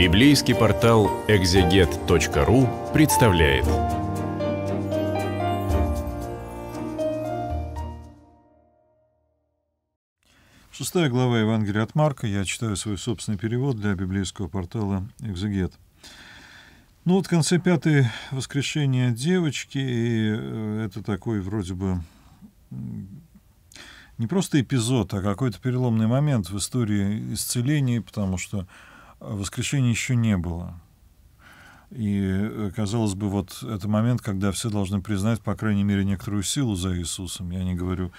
Библейский портал экзегет.ру представляет. Шестая глава Евангелия от Марка. Я читаю свой собственный перевод для библейского портала «Экзегет». Ну вот в конце пятой воскрешения девочки, и э, это такой вроде бы не просто эпизод, а какой-то переломный момент в истории исцелений, потому что воскрешения еще не было. И, э, казалось бы, вот это момент, когда все должны признать, по крайней мере, некоторую силу за Иисусом. Я не говорю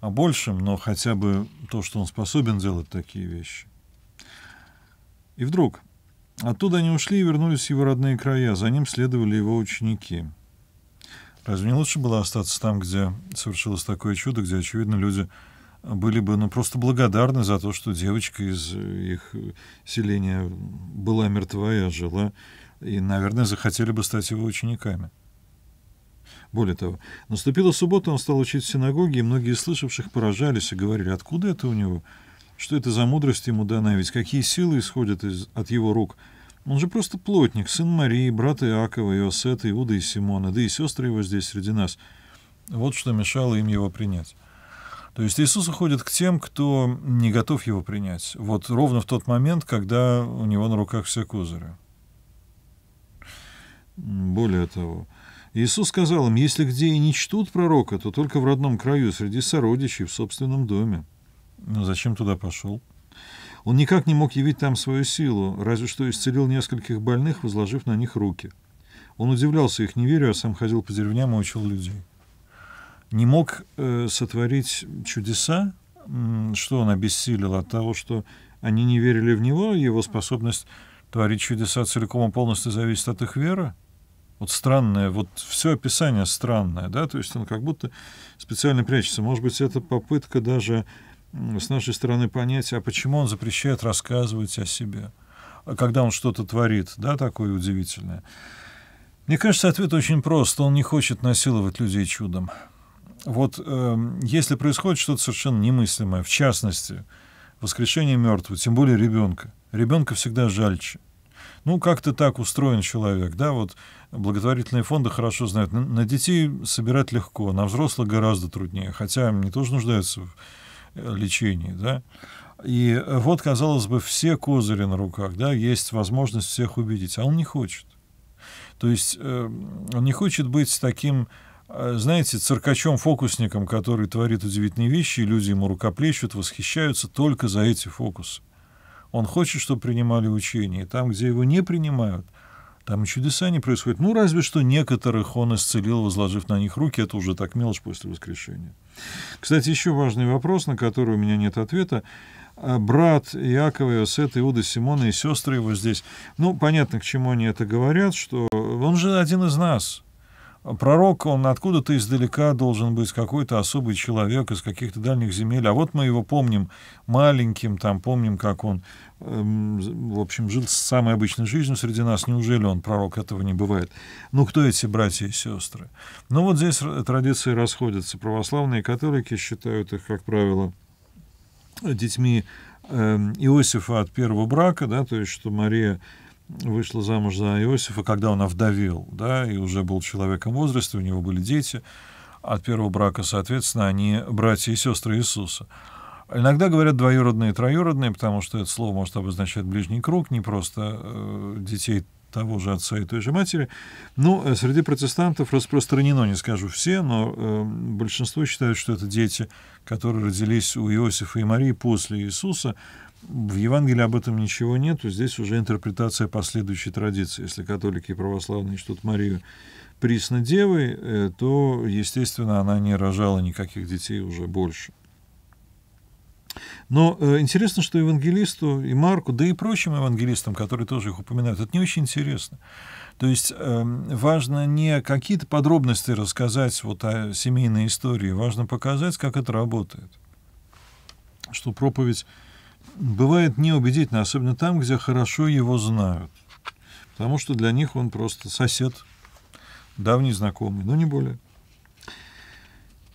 о большем, но хотя бы то, что он способен делать такие вещи. И вдруг оттуда они ушли и вернулись в его родные края. За ним следовали его ученики. Разве не лучше было остаться там, где совершилось такое чудо, где, очевидно, люди были бы ну, просто благодарны за то, что девочка из э, их э, селения была мертва и ожила, и, наверное, захотели бы стать его учениками. Более того, наступила суббота, он стал учить в синагоге, и многие слышавших поражались и говорили, откуда это у него, что это за мудрость ему дана, ведь какие силы исходят из, от его рук. Он же просто плотник, сын Марии, брат Иакова, Иосета, Иуда и Симона, да и сестры его здесь среди нас. Вот что мешало им его принять. То есть Иисус уходит к тем, кто не готов его принять. Вот ровно в тот момент, когда у него на руках все козыри. Более того, Иисус сказал им, если где и не чтут пророка, то только в родном краю, среди сородичей, в собственном доме. Но зачем туда пошел? Он никак не мог явить там свою силу, разве что исцелил нескольких больных, возложив на них руки. Он удивлялся их неверию, а сам ходил по деревням и учил людей не мог э, сотворить чудеса, что он обессилел от того, что они не верили в него, его способность творить чудеса целиком и полностью зависит от их веры. Вот странное, вот все описание странное, да, то есть он как будто специально прячется. Может быть, это попытка даже с нашей стороны понять, а почему он запрещает рассказывать о себе, а когда он что-то творит, да, такое удивительное. Мне кажется, ответ очень прост. Он не хочет насиловать людей чудом. Вот э, если происходит что-то совершенно немыслимое, в частности, воскрешение мертвого, тем более ребенка, ребенка всегда жальче. Ну, как-то так устроен человек, да, вот благотворительные фонды хорошо знают, на, на детей собирать легко, на взрослых гораздо труднее, хотя они тоже нуждаются в э, лечении, да. И э, вот, казалось бы, все козыри на руках, да, есть возможность всех убедить, а он не хочет. То есть э, он не хочет быть таким а, знаете, циркачом-фокусником, который творит удивительные вещи, и люди ему рукоплещут, восхищаются только за эти фокусы. Он хочет, чтобы принимали учение. там, где его не принимают, там и чудеса не происходят. Ну, разве что некоторых он исцелил, возложив на них руки. Это уже так мелочь после воскрешения. Кстати, еще важный вопрос, на который у меня нет ответа. А, брат Иакова, Иосет, Иуда, Симона и сестры его здесь. Ну, понятно, к чему они это говорят, что он же один из нас — пророк, он откуда-то издалека должен быть, какой-то особый человек из каких-то дальних земель. А вот мы его помним маленьким, там помним, как он, эм, в общем, жил самой обычной жизнью среди нас. Неужели он пророк? Этого не бывает. Ну, кто эти братья и сестры? Ну, вот здесь традиции расходятся. Православные католики считают их, как правило, детьми э, Иосифа от первого брака, да, то есть, что Мария вышла замуж за Иосифа, когда он овдовел, да, и уже был человеком возраста, у него были дети от первого брака, соответственно, они братья и сестры Иисуса. Иногда говорят двоюродные и троюродные, потому что это слово может обозначать ближний круг, не просто э, детей того же отца и той же матери. Ну, э, среди протестантов распространено, не скажу все, но э, большинство считают, что это дети, которые родились у Иосифа и Марии после Иисуса, в Евангелии об этом ничего нету. Здесь уже интерпретация последующей традиции. Если католики и православные чтут Марию присно девой, э, то, естественно, она не рожала никаких детей уже больше. Но э, интересно, что евангелисту и Марку, да и прочим евангелистам, которые тоже их упоминают, это не очень интересно. То есть э, важно не какие-то подробности рассказать вот о семейной истории, важно показать, как это работает. Что проповедь бывает неубедительно, особенно там, где хорошо его знают. Потому что для них он просто сосед, давний знакомый, но ну, не более.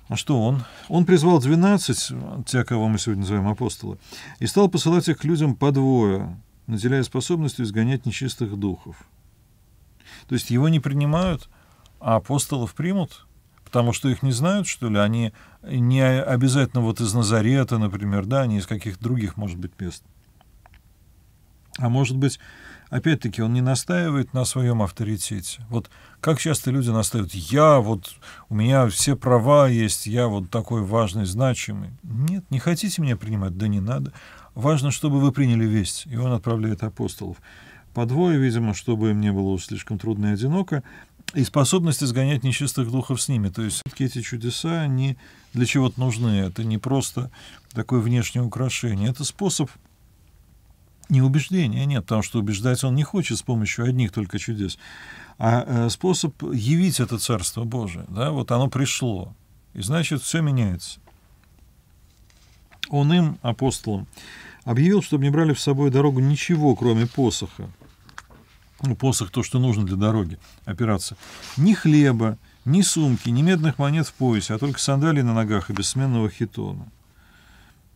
А что он? Он призвал 12, те, кого мы сегодня называем апостолы, и стал посылать их к людям по двое, наделяя способностью изгонять нечистых духов. То есть его не принимают, а апостолов примут – потому что их не знают, что ли? Они не обязательно вот из Назарета, например, да, они из каких-то других, может быть, мест. А может быть, опять-таки, он не настаивает на своем авторитете. Вот как часто люди настаивают, я вот, у меня все права есть, я вот такой важный, значимый. Нет, не хотите меня принимать? Да не надо. Важно, чтобы вы приняли весть. И он отправляет апостолов. По двое, видимо, чтобы им не было слишком трудно и одиноко и способность изгонять нечистых духов с ними. То есть все-таки эти чудеса, они для чего-то нужны. Это не просто такое внешнее украшение. Это способ не убеждения, нет, потому что убеждать он не хочет с помощью одних только чудес, а э, способ явить это Царство Божие. Да? Вот оно пришло, и значит, все меняется. Он им, апостолам, объявил, чтобы не брали в собой дорогу ничего, кроме посоха, ну, посох, то, что нужно для дороги, опираться. Ни хлеба, ни сумки, ни медных монет в поясе, а только сандалии на ногах и бессменного хитона.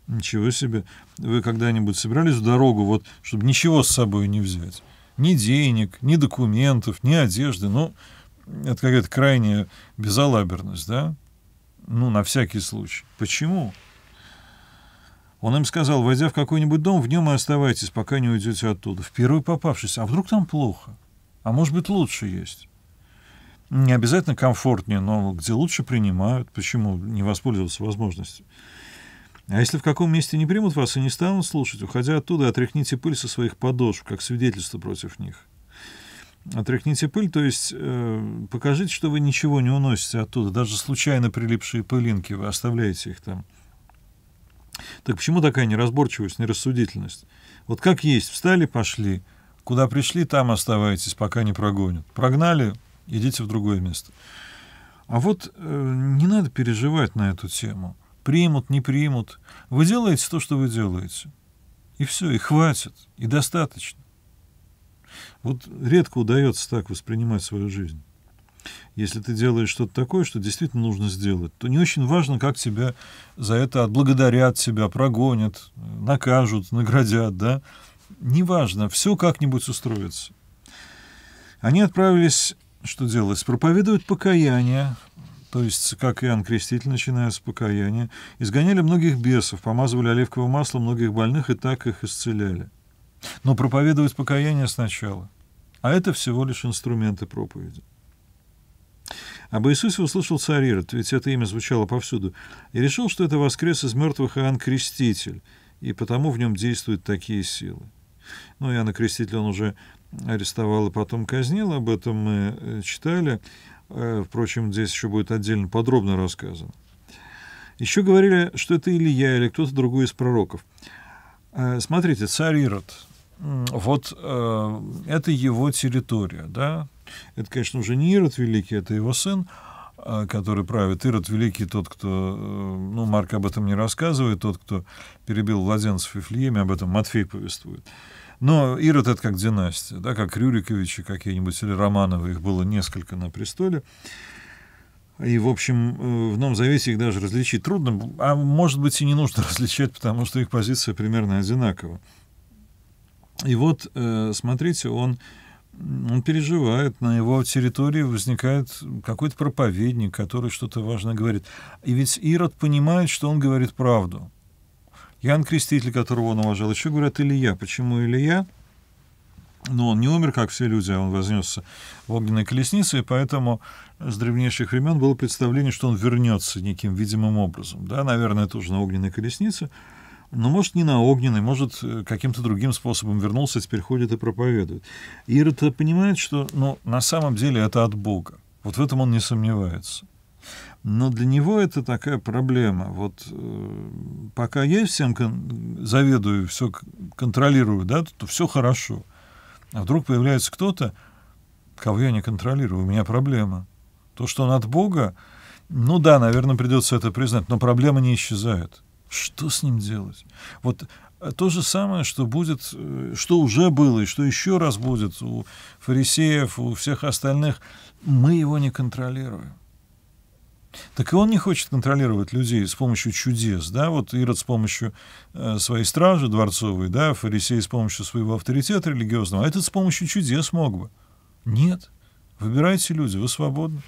Ничего себе. Вы когда-нибудь собирались в дорогу, вот, чтобы ничего с собой не взять? Ни денег, ни документов, ни одежды. Ну, это какая-то крайняя безалаберность, да? Ну, на всякий случай. Почему? Он им сказал, войдя в какой-нибудь дом, в нем и оставайтесь, пока не уйдете оттуда. В первый попавшись. А вдруг там плохо? А может быть, лучше есть? Не обязательно комфортнее, но где лучше принимают. Почему не воспользоваться возможностью? А если в каком месте не примут вас и не станут слушать, уходя оттуда, отряхните пыль со своих подошв, как свидетельство против них. Отряхните пыль, то есть э, покажите, что вы ничего не уносите оттуда. Даже случайно прилипшие пылинки, вы оставляете их там. Так почему такая неразборчивость, нерассудительность? Вот как есть, встали, пошли, куда пришли, там оставайтесь, пока не прогонят. Прогнали, идите в другое место. А вот э, не надо переживать на эту тему. Примут, не примут. Вы делаете то, что вы делаете. И все, и хватит, и достаточно. Вот редко удается так воспринимать свою жизнь. Если ты делаешь что-то такое, что действительно нужно сделать, то не очень важно, как тебя за это отблагодарят, себя прогонят, накажут, наградят, да. Неважно, все как-нибудь устроится. Они отправились, что делать, проповедовать покаяние, то есть, как Иоанн Креститель, начиная с покаяния, изгоняли многих бесов, помазывали оливковым маслом многих больных и так их исцеляли. Но проповедовать покаяние сначала. А это всего лишь инструменты проповеди. Об Иисусе услышал царь Ирод, ведь это имя звучало повсюду, и решил, что это воскрес из мертвых Иоанн Креститель, и потому в нем действуют такие силы. Ну, Иоанна Крестителя он уже арестовал и потом казнил, об этом мы э, читали. Э, впрочем, здесь еще будет отдельно подробно рассказано. Еще говорили, что это Илья или кто-то другой из пророков. Э, смотрите, царь Ирод, вот это его территория, да, это, конечно, уже не Ирод Великий, это его сын, а, который правит. Ирод Великий, тот, кто... Э, ну, Марк об этом не рассказывает, тот, кто перебил младенцев и об этом Матфей повествует. Но Ирод — это как династия, да, как Рюриковичи какие-нибудь, или Романовы, их было несколько на престоле. И, в общем, э, в Новом Завете их даже различить трудно, а может быть и не нужно различать, потому что их позиция примерно одинакова. И вот, э, смотрите, он он переживает, на его территории возникает какой-то проповедник, который что-то важное говорит. И ведь Ирод понимает, что он говорит правду. Ян Креститель, которого он уважал, еще говорят Илья. Почему Илья? Но ну, он не умер, как все люди, а он вознесся в огненной колеснице, и поэтому с древнейших времен было представление, что он вернется неким видимым образом. Да, наверное, тоже на огненной колеснице. Ну, может, не на огненный, может, э, каким-то другим способом вернулся, теперь ходит и проповедует. Ирод понимает, что ну, на самом деле это от Бога. Вот в этом он не сомневается. Но для него это такая проблема. Вот э, пока я всем кон- заведую, все контролирую, да, то, то все хорошо. А вдруг появляется кто-то, кого я не контролирую, у меня проблема. То, что он от Бога, ну да, наверное, придется это признать, но проблема не исчезает. Что с ним делать? Вот э, то же самое, что будет, э, что уже было и что еще раз будет у фарисеев, у всех остальных, мы его не контролируем. Так и он не хочет контролировать людей с помощью чудес, да, вот Ирод с помощью э, своей стражи дворцовой, да, фарисей с помощью своего авторитета религиозного, а этот с помощью чудес мог бы. Нет, выбирайте люди, вы свободны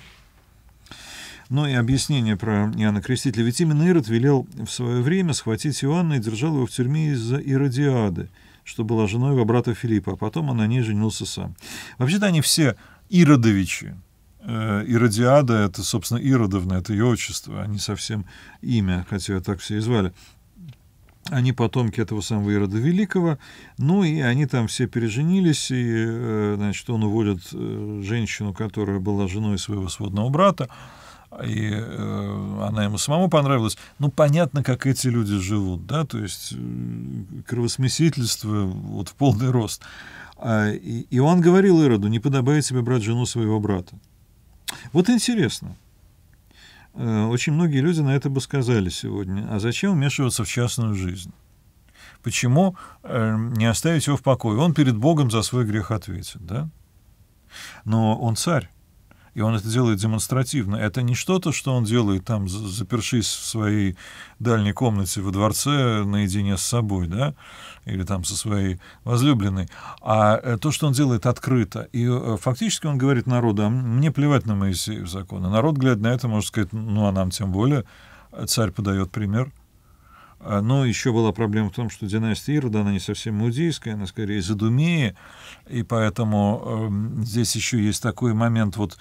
но ну и объяснение про Иоанна Крестителя. Ведь именно Ирод велел в свое время схватить Иоанна и держал его в тюрьме из-за Иродиады, что была женой его брата Филиппа, а потом она на ней женился сам. Вообще-то они все Иродовичи. Э, Иродиада — это, собственно, Иродовна, это ее отчество, а не совсем имя, хотя так все и звали. Они потомки этого самого Ирода Великого, ну и они там все переженились, и, э, значит, он уводит э, женщину, которая была женой своего сводного брата, и э, она ему самому понравилась. Ну, понятно, как эти люди живут, да, то есть кровосмесительство вот в полный рост. А, и, и он говорил Ироду, не подобает себе брать жену своего брата. Вот интересно. Э, очень многие люди на это бы сказали сегодня. А зачем вмешиваться в частную жизнь? Почему эм, не оставить его в покое? Он перед Богом за свой грех ответит, да? Но он царь и он это делает демонстративно. Это не что-то, что он делает там, запершись в своей дальней комнате во дворце наедине с собой, да, или там со своей возлюбленной, а э, то, что он делает открыто. И э, фактически он говорит народу, а мне плевать на Моисеев законы. Народ, глядя на это, может сказать, ну, а нам тем более, а царь подает пример. А, но еще была проблема в том, что династия Ирода, она не совсем мудийская, она скорее задумее, и поэтому э, здесь еще есть такой момент, вот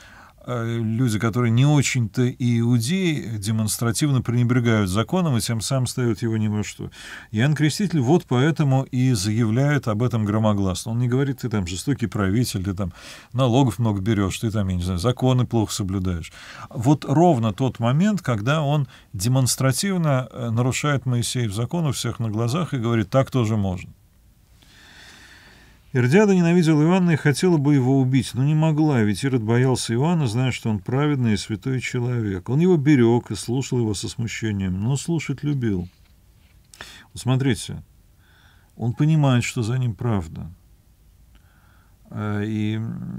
Э, люди, которые не очень-то иудеи, демонстративно пренебрегают законом и тем самым ставят его ни во что. Иоанн Креститель вот поэтому и заявляет об этом громогласно. Он не говорит, ты там жестокий правитель, ты там налогов много берешь, ты там, я не знаю, законы плохо соблюдаешь. Вот ровно тот момент, когда он демонстративно э, нарушает Моисеев закон у всех на глазах и говорит, так тоже можно. Ирдиада ненавидела Иоанна и хотела бы его убить, но не могла, ведь Ирод боялся Иоанна, зная, что он праведный и святой человек. Он его берег и слушал его со смущением, но слушать любил. Вот смотрите, он понимает, что за ним правда. Э, и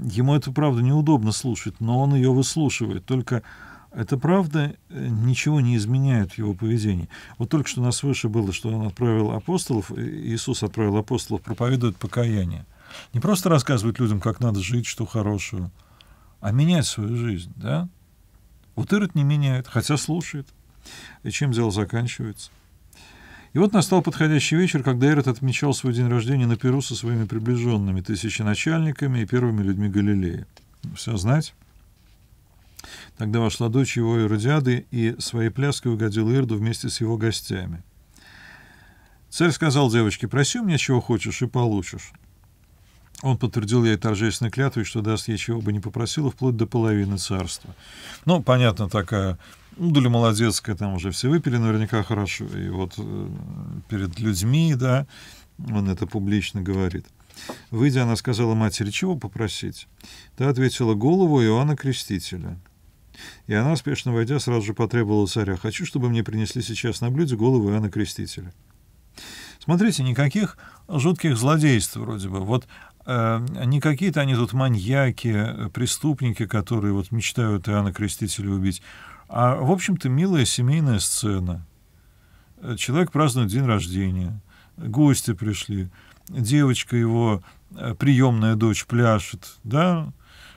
ему это правда неудобно слушать, но он ее выслушивает. Только это правда э, ничего не изменяет в его поведении. Вот только что у нас выше было, что он отправил апостолов, Иисус отправил апостолов проповедовать покаяние. Не просто рассказывать людям, как надо жить, что хорошего, а менять свою жизнь, да? Вот Ирод не меняет, хотя слушает. И чем дело заканчивается? И вот настал подходящий вечер, когда Ирод отмечал свой день рождения на Перу со своими приближенными, тысяченачальниками и первыми людьми Галилеи. Все знать? Тогда вошла дочь его Иродиады и своей пляской угодила Ирду вместе с его гостями. Царь сказал девочке, проси у меня чего хочешь и получишь. Он подтвердил ей торжественной клятвой, что даст ей чего бы не попросила, вплоть до половины царства. Ну, понятно, такая ну, молодецкая, там уже все выпили наверняка хорошо. И вот э, перед людьми, да, он это публично говорит. Выйдя, она сказала матери, чего попросить? Та ответила, голову Иоанна Крестителя и она, спешно войдя, сразу же потребовала царя. «Хочу, чтобы мне принесли сейчас на блюде голову Иоанна Крестителя». Смотрите, никаких жутких злодейств вроде бы. Вот э, не какие-то они тут маньяки, преступники, которые вот мечтают Иоанна Крестителя убить. А, в общем-то, милая семейная сцена. Человек празднует день рождения, гости пришли, девочка его, э, приемная дочь, пляшет, да,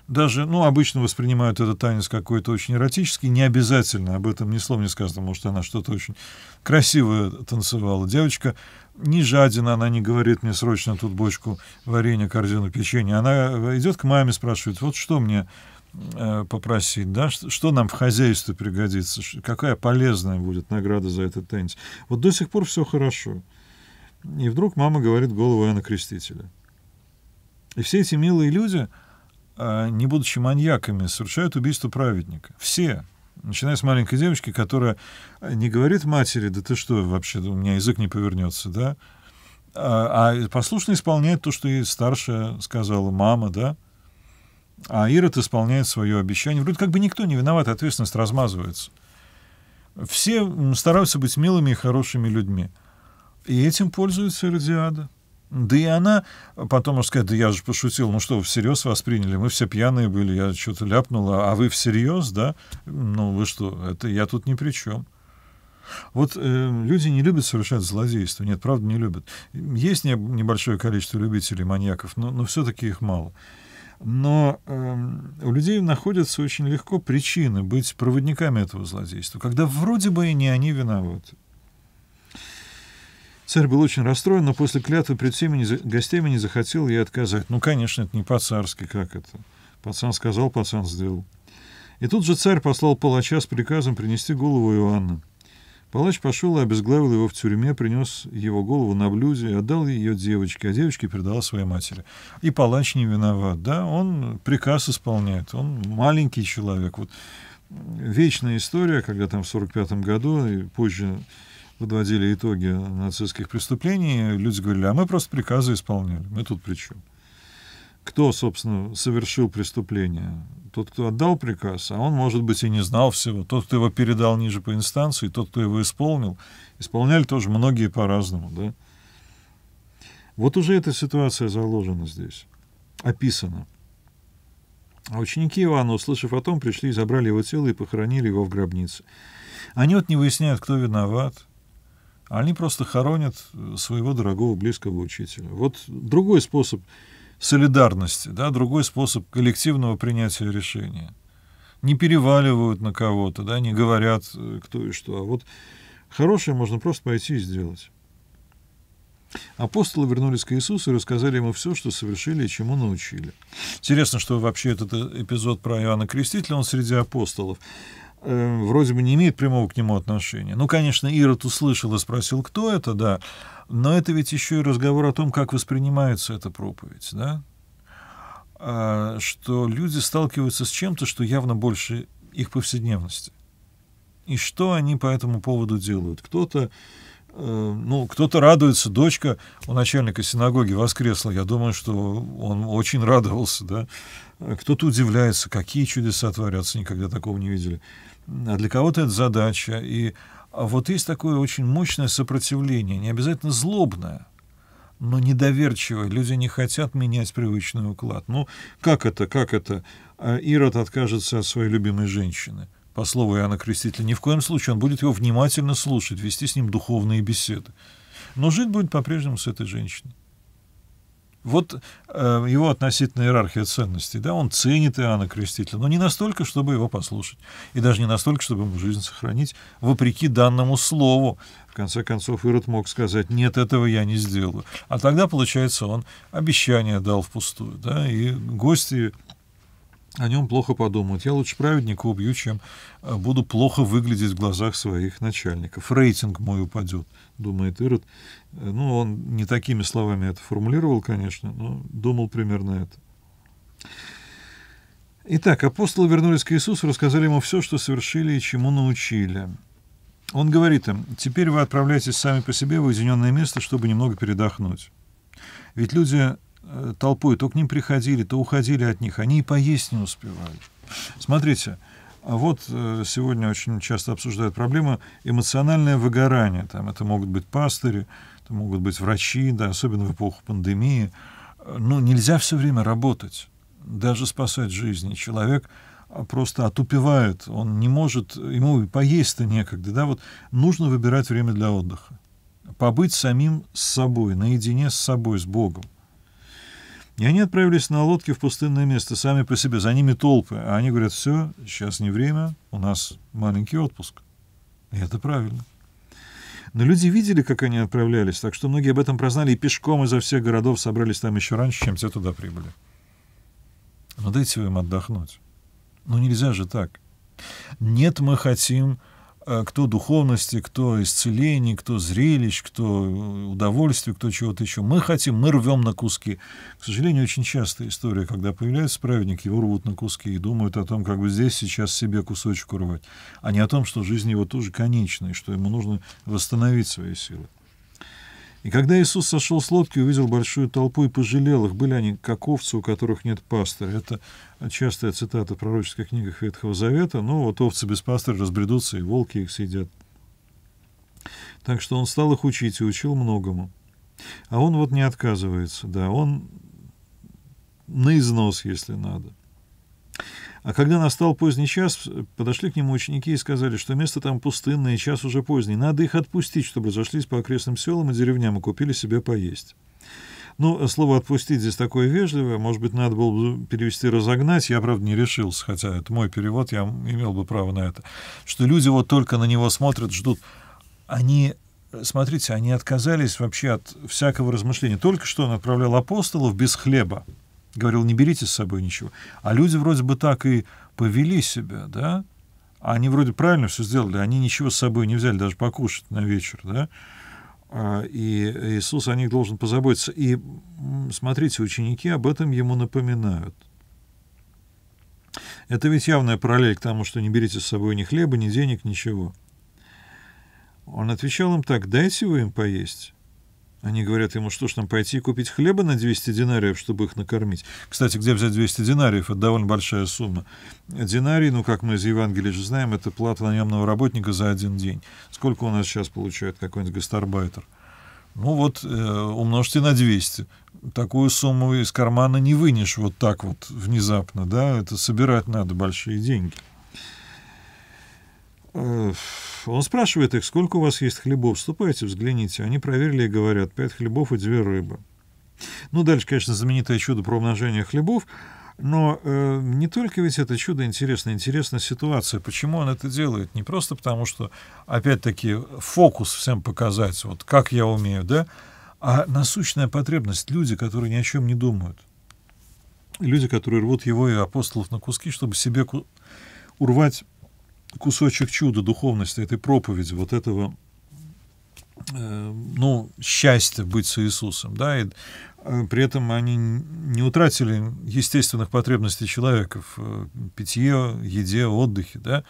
даже, ну, обычно воспринимают этот танец какой-то очень эротический, не обязательно, об этом ни слова не сказано, потому что она что-то очень красивое танцевала. Девочка не жадина, она не говорит мне срочно тут бочку варенья, корзину печенья. Она идет к маме, спрашивает, вот что мне э, попросить, да, что нам в хозяйстве пригодится, какая полезная будет награда за этот танец. Вот до сих пор все хорошо. И вдруг мама говорит голову Иоанна Крестителя. И все эти милые люди, а, не будучи маньяками, совершают убийство праведника. Все. Начиная с маленькой девочки, которая а, не говорит матери, да ты что, вообще у меня язык не повернется, да? А, а послушно исполняет то, что ей старшая сказала мама, да? А Ирод исполняет свое обещание. Вроде как бы никто не виноват, ответственность размазывается. Все стараются быть милыми и хорошими людьми. И этим пользуется Иродиада. Да и она потом может сказать, да я же пошутил, ну что, вы всерьез восприняли, мы все пьяные были, я что-то ляпнула, а вы всерьез, да? Ну вы что, это я тут ни при чем. Вот э, люди не любят совершать злодейство. Нет, правда, не любят. Есть не, небольшое количество любителей маньяков, но, но все-таки их мало. Но э, у людей находятся очень легко причины быть проводниками этого злодейства, когда вроде бы и не они виноваты. Царь был очень расстроен, но после клятвы пред всеми не за... гостями не захотел ей отказать. Ну, конечно, это не по-царски, как это? Пацан сказал, пацан сделал. И тут же царь послал палача с приказом принести голову Иоанна. Палач пошел и обезглавил его в тюрьме, принес его голову на блюде и отдал ее девочке, а девочке передала своей матери. И палач не виноват, да, он приказ исполняет, он маленький человек. Вот вечная история, когда там в 45 году и позже подводили итоги нацистских преступлений, люди говорили, а мы просто приказы исполняли, мы тут при чем? Кто, собственно, совершил преступление? Тот, кто отдал приказ, а он, может быть, и не знал всего. Тот, кто его передал ниже по инстанции, тот, кто его исполнил. Исполняли тоже многие по-разному, да? Вот уже эта ситуация заложена здесь, описана. А ученики Ивана, услышав о том, пришли и забрали его тело и похоронили его в гробнице. Они вот не выясняют, кто виноват, они просто хоронят э, своего дорогого, близкого учителя. Вот другой способ солидарности, да, другой способ коллективного принятия решения. Не переваливают на кого-то, да, не говорят э, кто и что. А вот хорошее можно просто пойти и сделать. Апостолы вернулись к Иисусу и рассказали ему все, что совершили и чему научили. Интересно, что вообще этот э, эпизод про Иоанна Крестителя, он среди апостолов э, вроде бы не имеет прямого к нему отношения. Ну, конечно, Ирод услышал и спросил, кто это, да, но это ведь еще и разговор о том, как воспринимается эта проповедь, да, а, что люди сталкиваются с чем-то, что явно больше их повседневности. И что они по этому поводу делают? Кто-то Э, ну, кто-то радуется, дочка у начальника синагоги воскресла. Я думаю, что он очень радовался, да. Э, кто-то удивляется, какие чудеса творятся, никогда такого не видели. А для кого-то это задача. И а вот есть такое очень мощное сопротивление, не обязательно злобное, но недоверчивое. Люди не хотят менять привычный уклад. Ну, как это, как это? А Ирод откажется от своей любимой женщины – по слову Иоанна Крестителя, ни в коем случае он будет его внимательно слушать, вести с ним духовные беседы. Но жить будет по-прежнему с этой женщиной. Вот э, его относительная иерархия ценностей. Да, он ценит Иоанна Крестителя, но не настолько, чтобы его послушать. И даже не настолько, чтобы ему жизнь сохранить, вопреки данному слову. В конце концов, Ирод мог сказать, нет, этого я не сделаю. А тогда, получается, он обещание дал впустую. Да, и гости о нем плохо подумают. Я лучше праведника убью, чем э, буду плохо выглядеть в глазах своих начальников. Рейтинг мой упадет, думает Ирод. Э, ну, он не такими словами это формулировал, конечно, но думал примерно это. Итак, апостолы вернулись к Иисусу, рассказали ему все, что совершили и чему научили. Он говорит им, теперь вы отправляйтесь сами по себе в уединенное место, чтобы немного передохнуть. Ведь люди Э, толпой, то к ним приходили, то уходили от них, они и поесть не успевали. Смотрите, а вот э, сегодня очень часто обсуждают проблему эмоциональное выгорание. Там это могут быть пастыри, это могут быть врачи, да, особенно в эпоху пандемии. Ну, нельзя все время работать, даже спасать жизни. Человек а, просто отупевает, он не может, ему и поесть-то некогда. Да? Вот нужно выбирать время для отдыха. Побыть самим с собой, наедине с собой, с Богом. И они отправились на лодке в пустынное место сами по себе, за ними толпы. А они говорят, все, сейчас не время, у нас маленький отпуск. И это правильно. Но люди видели, как они отправлялись, так что многие об этом прознали и пешком изо всех городов собрались там еще раньше, чем те туда прибыли. Но ну, дайте им отдохнуть. Ну нельзя же так. Нет, мы хотим Э, кто духовности, кто исцелений, кто зрелищ, кто э, удовольствий, кто чего-то еще. Мы хотим, мы рвем на куски. К сожалению, очень частая история, когда появляется праведник, его рвут на куски и думают о том, как бы здесь сейчас себе кусочек урвать, а не о том, что жизнь его тоже конечна, и что ему нужно восстановить свои силы. И когда Иисус сошел с лодки, увидел большую толпу и пожалел их. Были они как овцы, у которых нет пастыря. Это частая цитата в пророческих книгах Ветхого Завета. Но «Ну вот овцы без пастыря разбредутся, и волки их съедят. Так что он стал их учить и учил многому. А он вот не отказывается, да, он на износ, если надо. А когда настал поздний час, подошли к нему ученики и сказали, что место там пустынное, час уже поздний, надо их отпустить, чтобы зашлись по окрестным селам и деревням и купили себе поесть. Ну, слово «отпустить» здесь такое вежливое. Может быть, надо было бы перевести «разогнать». Я, правда, не решился, хотя это мой перевод, я имел бы право на это. Что люди вот только на него смотрят, ждут. Они, смотрите, они отказались вообще от всякого размышления. Только что он отправлял апостолов без хлеба говорил, не берите с собой ничего. А люди вроде бы так и повели себя, да? Они вроде правильно все сделали, они ничего с собой не взяли, даже покушать на вечер, да? А, и Иисус о них должен позаботиться. И смотрите, ученики об этом ему напоминают. Это ведь явная параллель к тому, что не берите с собой ни хлеба, ни денег, ничего. Он отвечал им так, дайте вы им поесть. Они говорят ему, что ж нам пойти и купить хлеба на 200 динариев, чтобы их накормить. Кстати, где взять 200 динариев? Это довольно большая сумма. Динарий, ну, как мы из Евангелия же знаем, это плата наемного работника за один день. Сколько у нас сейчас получает какой-нибудь гастарбайтер? Ну вот, э, умножьте на 200. Такую сумму из кармана не вынешь вот так вот внезапно, да? Это собирать надо большие деньги. Э, он спрашивает их, сколько у вас есть хлебов. Вступайте, взгляните. Они проверили и говорят, пять хлебов и две рыбы. Ну, дальше, конечно, знаменитое чудо про умножение хлебов. Но э, не только ведь это чудо интересно, интересна ситуация. Почему он это делает? Не просто потому, что, опять-таки, фокус всем показать, вот как я умею, да, а насущная потребность, люди, которые ни о чем не думают. Люди, которые рвут его и апостолов на куски, чтобы себе урвать кусочек чуда духовности этой проповеди, вот этого э, ну, счастья быть с Иисусом, да, и э, при этом они не утратили естественных потребностей человека в э, питье, еде, отдыхе, да,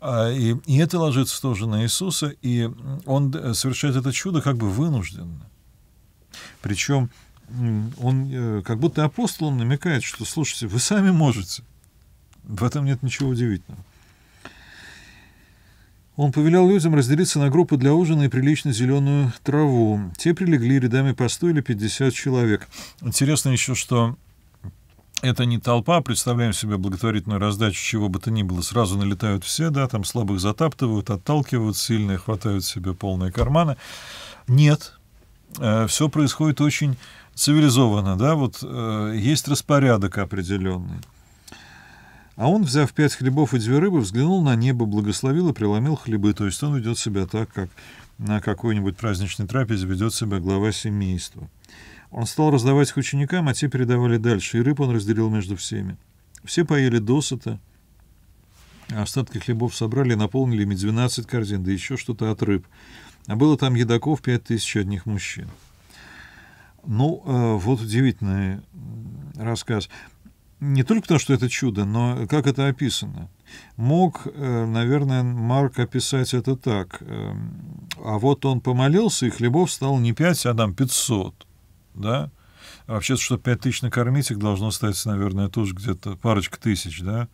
а, и, и это ложится тоже на Иисуса, и он совершает это чудо как бы вынужденно. Причем он как будто апостолом намекает, что, слушайте, вы сами можете, в этом нет ничего удивительного. Он повелел людям разделиться на группы для ужина и прилично зеленую траву. Те прилегли рядами по 100 или 50 человек. Интересно еще, что это не толпа, представляем себе благотворительную раздачу чего бы то ни было. Сразу налетают все, да, там слабых затаптывают, отталкивают, сильные хватают себе полные карманы. Нет, э, все происходит очень цивилизованно, да, вот э, есть распорядок определенный. А он, взяв пять хлебов и две рыбы, взглянул на небо, благословил и преломил хлебы. То есть он ведет себя так, как на какой-нибудь праздничной трапезе ведет себя глава семейства. Он стал раздавать их ученикам, а те передавали дальше, и рыб он разделил между всеми. Все поели досыта, а остатки хлебов собрали и наполнили ими 12 корзин, да еще что-то от рыб. А было там едоков пять тысяч одних мужчин. Ну, э, вот удивительный рассказ не только потому, что это чудо, но как это описано. Мог, э, наверное, Марк описать это так. Эм, а вот он помолился, и хлебов стало не 5, а там 500. Да? Вообще-то, что 5 тысяч накормить их должно стать, наверное, тоже где-то парочка тысяч, да?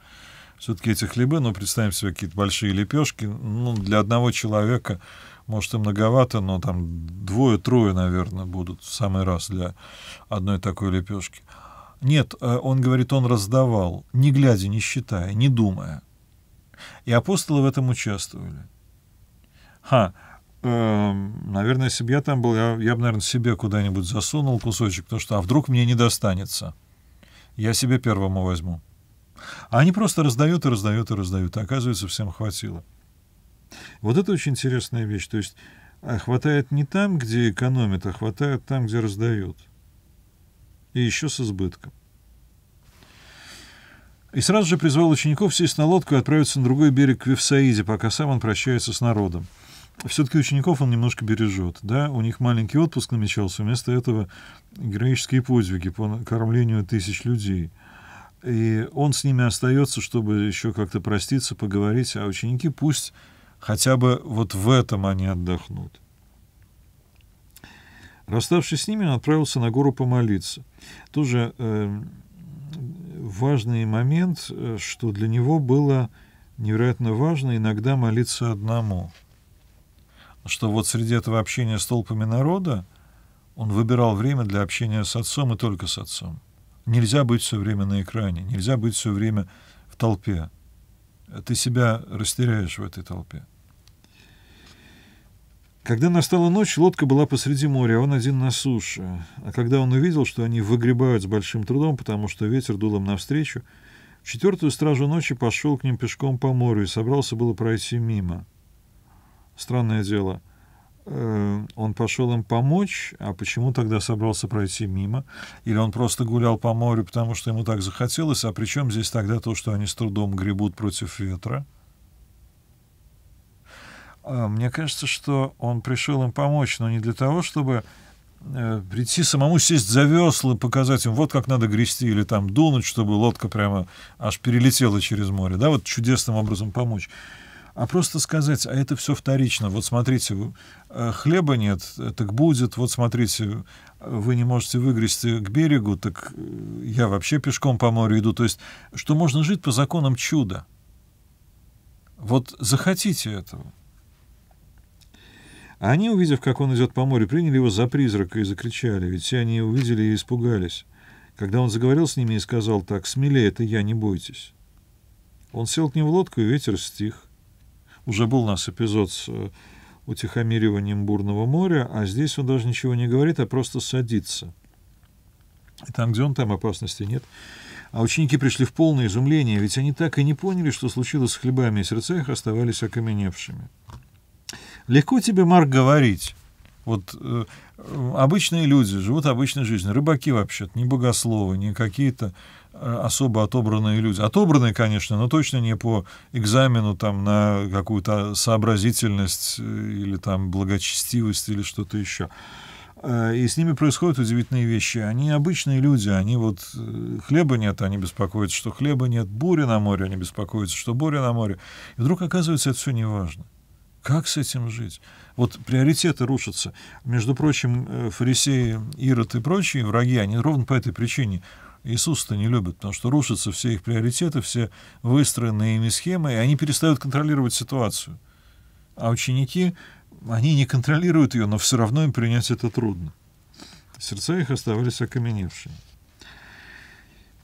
Все-таки эти хлебы, ну, представим себе какие-то большие лепешки, ну, для одного человека, может, и многовато, но там двое-трое, наверное, будут в самый раз для одной такой лепешки. Нет, э, он говорит, он раздавал, не глядя, не считая, не думая. И апостолы в этом участвовали. Ха, э, наверное, если бы я там был, я, я бы, наверное, себе куда-нибудь засунул кусочек, потому что, а вдруг мне не достанется? Я себе первому возьму. А они просто раздают и раздают и раздают, и оказывается, всем хватило. Вот это очень интересная вещь. То есть а, хватает не там, где экономят, а хватает там, где раздают и еще с избытком. И сразу же призвал учеников сесть на лодку и отправиться на другой берег к Вифсаиде, пока сам он прощается с народом. Все-таки учеников он немножко бережет, да, у них маленький отпуск намечался, вместо этого героические подвиги по кормлению тысяч людей. И он с ними остается, чтобы еще как-то проститься, поговорить, а ученики пусть хотя бы вот в этом они отдохнут. Расставшись с ними, он отправился на гору помолиться. Тоже э, важный момент, э, что для него было невероятно важно иногда молиться одному. Что вот среди этого общения с толпами народа он выбирал время для общения с отцом и только с отцом. Нельзя быть все время на экране, нельзя быть все время в толпе. Ты себя растеряешь в этой толпе. Когда настала ночь, лодка была посреди моря, а он один на суше. А когда он увидел, что они выгребают с большим трудом, потому что ветер дул им навстречу, в четвертую стражу ночи пошел к ним пешком по морю и собрался было пройти мимо. Странное дело. Э, он пошел им помочь, а почему тогда собрался пройти мимо? Или он просто гулял по морю, потому что ему так захотелось, а при чем здесь тогда то, что они с трудом гребут против ветра? А, мне кажется, что он пришел им помочь, но не для того, чтобы э, прийти самому сесть за весла, показать им, вот как надо грести, или там дунуть, чтобы лодка прямо аж перелетела через море, да, вот чудесным образом помочь. А просто сказать, а это все вторично, вот смотрите, э, хлеба нет, э, так будет, вот смотрите, вы не можете выгрести к берегу, так я вообще пешком по морю иду, то есть, что можно жить по законам чуда. Вот захотите этого. Они, увидев, как он идет по морю, приняли его за призрака и закричали, ведь все они увидели и испугались. Когда он заговорил с ними и сказал так, «Смелее, это я, не бойтесь». Он сел к ним в лодку, и ветер стих. Уже был у нас эпизод с э, утихомириванием бурного моря, а здесь он даже ничего не говорит, а просто садится. И там, где он, там опасности нет. А ученики пришли в полное изумление, ведь они так и не поняли, что случилось с хлебами, и сердца их оставались окаменевшими. Легко тебе, Марк, говорить. Вот э, обычные люди живут обычной жизнью. Рыбаки вообще-то, не богословы, не какие-то э, особо отобранные люди. Отобранные, конечно, но точно не по экзамену там, на какую-то сообразительность э, или там, благочестивость или что-то еще. Э, и с ними происходят удивительные вещи. Они обычные люди, они вот хлеба нет, они беспокоятся, что хлеба нет, буря на море, они беспокоятся, что буря на море. И вдруг оказывается, это все не важно. Как с этим жить? Вот приоритеты рушатся. Между прочим, э, фарисеи, Ирод и прочие враги, они ровно по этой причине Иисуса-то не любят, потому что рушатся все их приоритеты, все выстроенные ими схемы, и они перестают контролировать ситуацию. А ученики, они не контролируют ее, но все равно им принять это трудно. Сердца их оставались окаменевшими.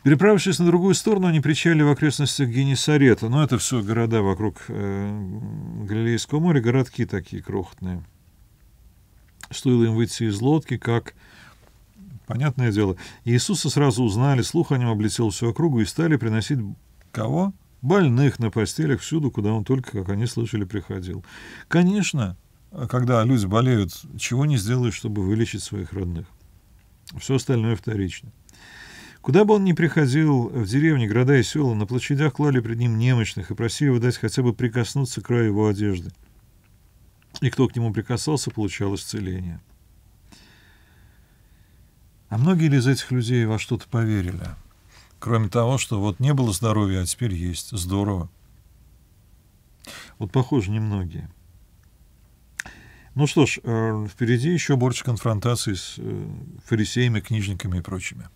Переправившись на другую сторону, они причали в окрестностях Генесарета. Но это все города вокруг э, Галилейского моря, городки такие крохотные. Стоило им выйти из лодки, как... Понятное дело, Иисуса сразу узнали, слух о нем облетел всю округу и стали приносить... Кого? Больных на постелях всюду, куда он только, как они слышали, приходил. Конечно, когда люди болеют, чего не сделаешь, чтобы вылечить своих родных. Все остальное вторично. Куда бы он ни приходил, в деревне, города и села, на площадях клали пред ним немощных и просили его дать хотя бы прикоснуться к краю его одежды. И кто к нему прикасался, получал исцеление. А многие ли из этих людей во что-то поверили? Кроме того, что вот не было здоровья, а теперь есть. Здорово. Вот, похоже, немногие. Ну что ж, э, впереди еще больше конфронтаций с э, фарисеями, книжниками и прочими.